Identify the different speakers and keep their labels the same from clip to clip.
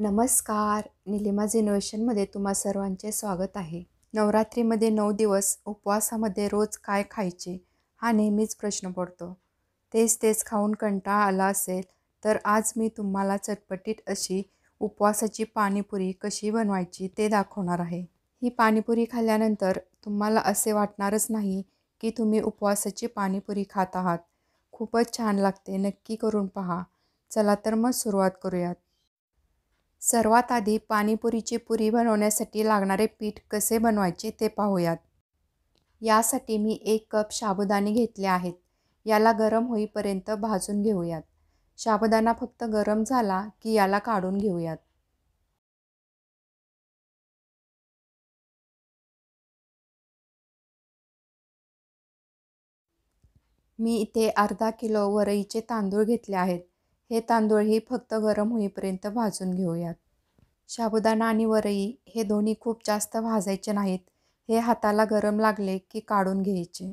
Speaker 1: नमस्कार निलिमा इनोव्हेशनमध्ये तुम्हा सर्वांचे स्वागत आहे नवरात्रीमध्ये नऊ दिवस उपवासामध्ये रोज काय खायचे हा नेहमीच प्रश्न पडतो तेच तेच खाऊन कंटाळा आला असेल तर आज मी तुम्हाला चटपटीत अशी उपवासाची पाणीपुरी कशी बनवायची ते दाखवणार आहे ही पाणीपुरी खाल्ल्यानंतर तुम्हाला असे वाटणारच नाही की तुम्ही उपवासाची पाणीपुरी खात आहात खूपच छान लागते नक्की करून पहा चला तर मग सुरुवात करूयात सर्वात आधी पाणीपुरीची पुरी बनवण्यासाठी लागणारे पीठ कसे बनवायचे ते पाहूयात यासाठी मी एक कप साबुदाणे घेतले आहेत याला गरम होईपर्यंत भाजून घेऊयात साबुदाणा फक्त गरम झाला की याला काढून घेऊयात मी इथे अर्धा किलो वरईचे तांदूळ घेतले आहेत हे तांदूळही फक्त गरम होईपर्यंत भाजून घेऊयात शाबुदाना आणि वरई हे दोन्ही खूप जास्त भाजायचे नाहीत हे हाताला गरम लागले की काढून घ्यायचे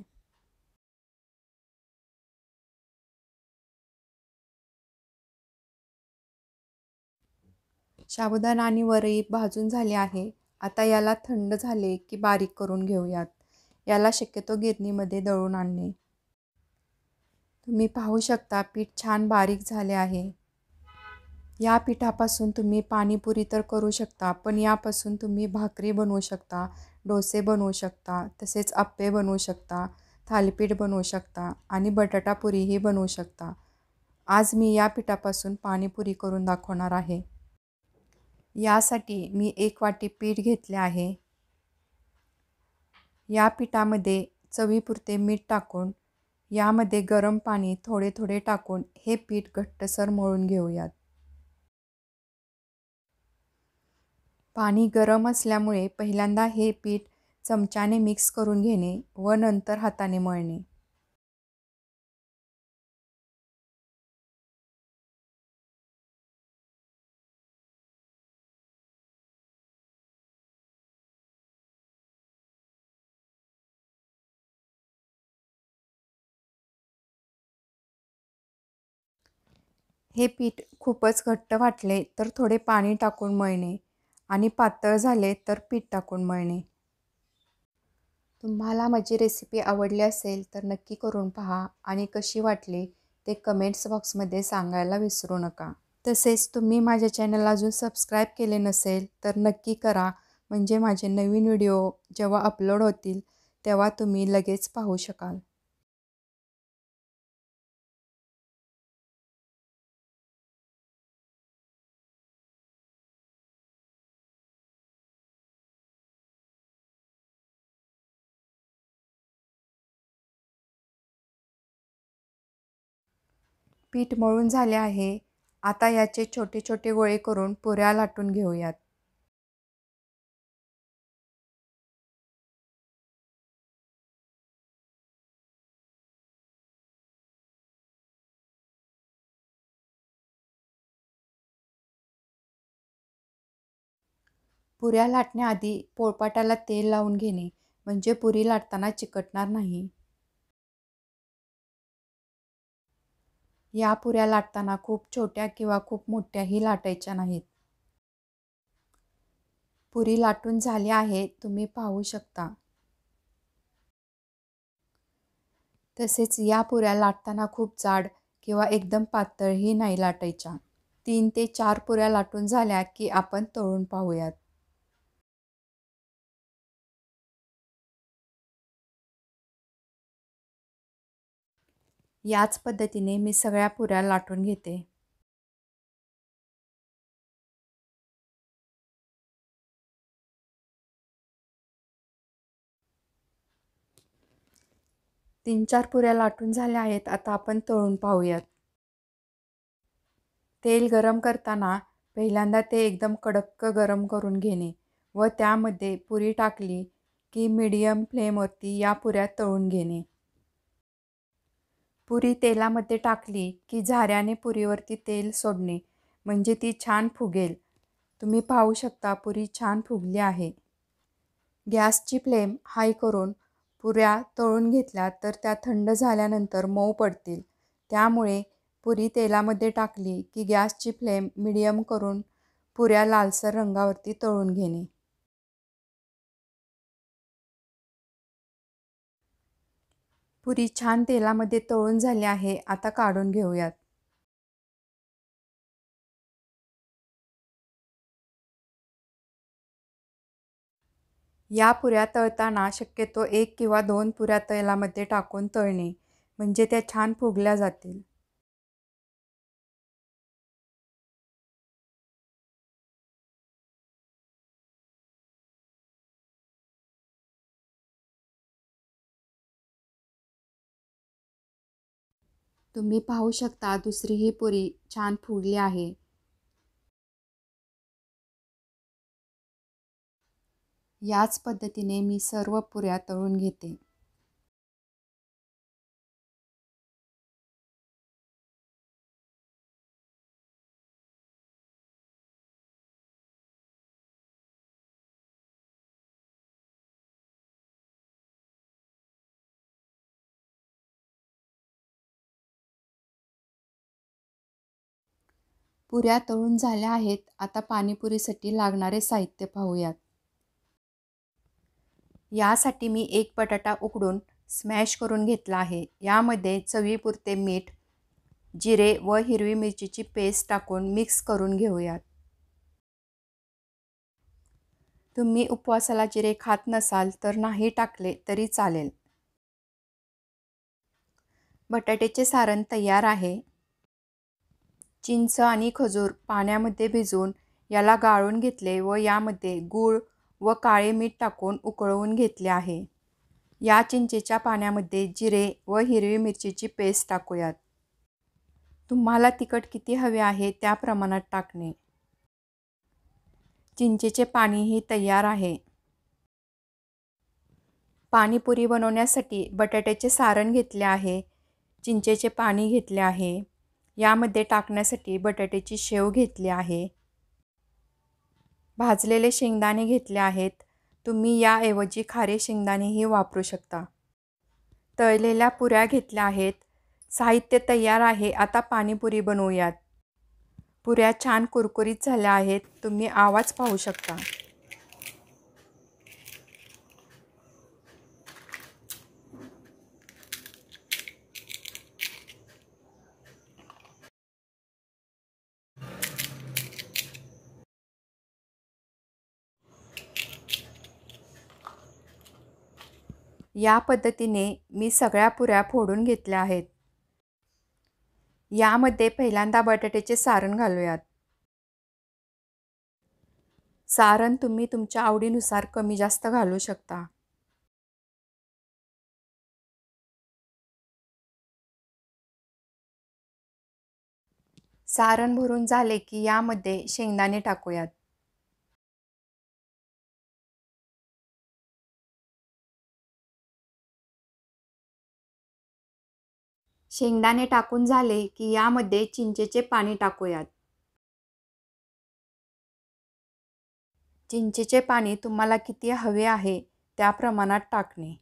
Speaker 1: शाबुदाना आणि वरई भाजून झाले आहे आता याला थंड झाले की बारीक करून घेऊयात याला शक्यतो गिरणीमध्ये दळून आणणे तुम्ही पाहू शकता पीठ छान बारीक झाले आहे या पिठापासून तुम्ही पाणीपुरी तर करू शकता पण यापासून तुम्ही भाकरी बनवू शकता डोसे बनवू शकता तसेच अप्पे बनवू शकता थालीपीठ बनवू शकता आणि बटाटापुरीही बनवू शकता आज मी या पिठापासून पाणीपुरी करून दाखवणार आहे यासाठी मी एक वाटी पीठ घेतले आहे या पिठामध्ये चवीपुरते मीठ टाकून यामध्ये गरम पाणी थोडे थोडे टाकून हे पीठ घट्टसर मळून घेऊयात पाणी गरम असल्यामुळे पहिल्यांदा हे पीठ चमच्याने मिक्स करून घेणे व नंतर हाताने मळणे हे पीठ खूपच घट्ट वाटले तर थोडे पाणी टाकून मळणे आणि पातळ झाले तर पीठ टाकून मळणे तुम्हाला माझी रेसिपी आवडली असेल तर नक्की करून पहा आणि कशी वाटली ते कमेंट्स बॉक्समध्ये सांगायला विसरू नका तसेच तुम्ही माझ्या चॅनलला अजून सबस्क्राईब केले नसेल तर नक्की करा म्हणजे माझे नवीन व्हिडिओ जेव्हा अपलोड होतील तेव्हा तुम्ही लगेच पाहू शकाल पीठ मळून झाले आहे आता याचे छोटे छोटे गोळे करून पुऱ्या लाटून घेऊयात पुऱ्या लाटण्याआधी पोळपाटाला तेल लावून घेणे म्हणजे पुरी लाटताना चिकटणार नाही या पुऱ्या लाटताना खूप छोट्या किंवा खूप मोठ्याही लाटायच्या नाहीत पुरी लाटून झाली आहे तुम्ही पाहू शकता तसेच या पुऱ्या लाटताना खूप जाड किंवा एकदम पातळही नाही लाटायच्या तीन ते चार पुऱ्या लाटून झाल्या की आपण तळून पाहूयात
Speaker 2: याच पद्धतीने मी सगळ्या पुऱ्या लाटून घेते
Speaker 1: तीन चार पुऱ्या लाटून झाल्या आहेत आता आपण तळून पाहूयात तेल गरम करताना पहिल्यांदा ते एकदम कडक्क गरम करून घेणे व त्यामध्ये पुरी टाकली की मीडियम फ्लेमवरती या पुऱ्या तळून घेणे पुरी तेलामध्ये टाकली की झाऱ्याने पुरीवरती तेल सोडणे म्हणजे ती छान फुगेल तुम्ही पाहू शकता पुरी छान फुगली आहे गॅसची फ्लेम हाय करून पुऱ्या तळून घेतल्या तर त्या थंड झाल्यानंतर मऊ पडतील त्यामुळे पुरी तेलामध्ये टाकली की गॅसची फ्लेम मिडियम करून पुऱ्या लालसर रंगावरती तळून घेणे पुरी छान तेलामध्ये तळून झाली आहे
Speaker 2: आता काढून घेऊयात
Speaker 1: या पुऱ्या तळताना शक्यतो एक किंवा दोन पुऱ्या तेलामध्ये टाकून तळणे म्हणजे त्या छान फुगल्या जातील तुम्ही पाहू शकता दुसरी ही पुरी छान फुगली आहे याच पद्धतीने मी सर्व
Speaker 2: पुऱ्या तळून घेते
Speaker 1: पुऱ्या तळून झाल्या आहेत आता पाणीपुरीसाठी लागणारे साहित्य पाहूयात यासाठी मी एक बटाटा उकडून स्मॅश करून घेतला आहे यामध्ये चवीपुरते मीठ जिरे व हिरवी मिरचीची पेस्ट टाकून मिक्स करून घेऊयात तुम्ही उपवासाला जिरे खात नसाल तर नाही टाकले तरी चालेल बटाट्याचे सारण तयार आहे चिंच आणि खजूर पाण्यामध्ये भिजवून याला गाळून घेतले व यामध्ये गूळ व काळे मीठ टाकून उकळवून घेतले आहे या चिंचेच्या पाण्यामध्ये जिरे व हिरवी मिरचीची पेस्ट टाकूयात तुम्हाला तिखट किती हवे आहे त्या प्रमाणात टाकणे चिंचेचे पाणीही तयार आहे पाणीपुरी बनवण्यासाठी बटाट्याचे सारण घेतले आहे चिंचेचे पाणी घेतले आहे यामध्ये टाकण्यासाठी बटाट्याची शेव घेतली आहे भाजलेले शेंगदाणे घेतले आहेत तुम्ही याऐवजी खारे शेंगदाणेही वापरू शकता तळलेल्या पुऱ्या घेतल्या आहेत साहित्य तयार आहे आता पाणीपुरी बनवूयात पुऱ्या छान कुरकुरीत झाल्या आहेत तुम्ही आवाज पाहू शकता या पद्धतीने मी सगळ्या पुऱ्या फोडून घेतल्या आहेत यामध्ये पहिल्यांदा बटाट्याचे सारण घालूयात सारण तुम्ही तुमच्या आवडीनुसार कमी जास्त घालू शकता
Speaker 2: सारण भरून झाले की यामध्ये शेंगदाणे टाकूयात शेंगदाणे टाकून
Speaker 1: झाले की यामध्ये चिंचेचे पाणी टाकूयात चिंचेचे पाणी तुम्हाला किती हवे आहे त्या प्रमाणात टाकणे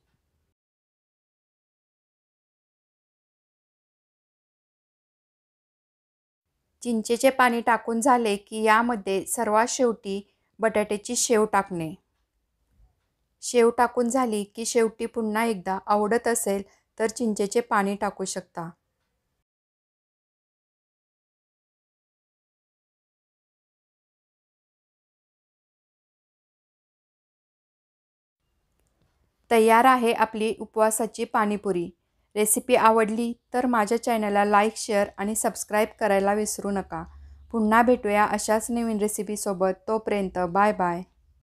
Speaker 1: चिंचेचे पाणी टाकून झाले की यामध्ये सर्वात शेवटी बटाट्याची शेव टाकणे शेव टाकून झाली की शेवटी पुन्हा एकदा आवडत असेल तर चिंचेचे पाणी टाकू शकता तयार आहे आपली उपवासाची पाणीपुरी रेसिपी आवडली तर माझ्या चॅनलला लाईक शेअर आणि सबस्क्राईब करायला विसरू नका पुन्हा भेटूया अशाच नवीन रेसिपीसोबत तोपर्यंत बाय बाय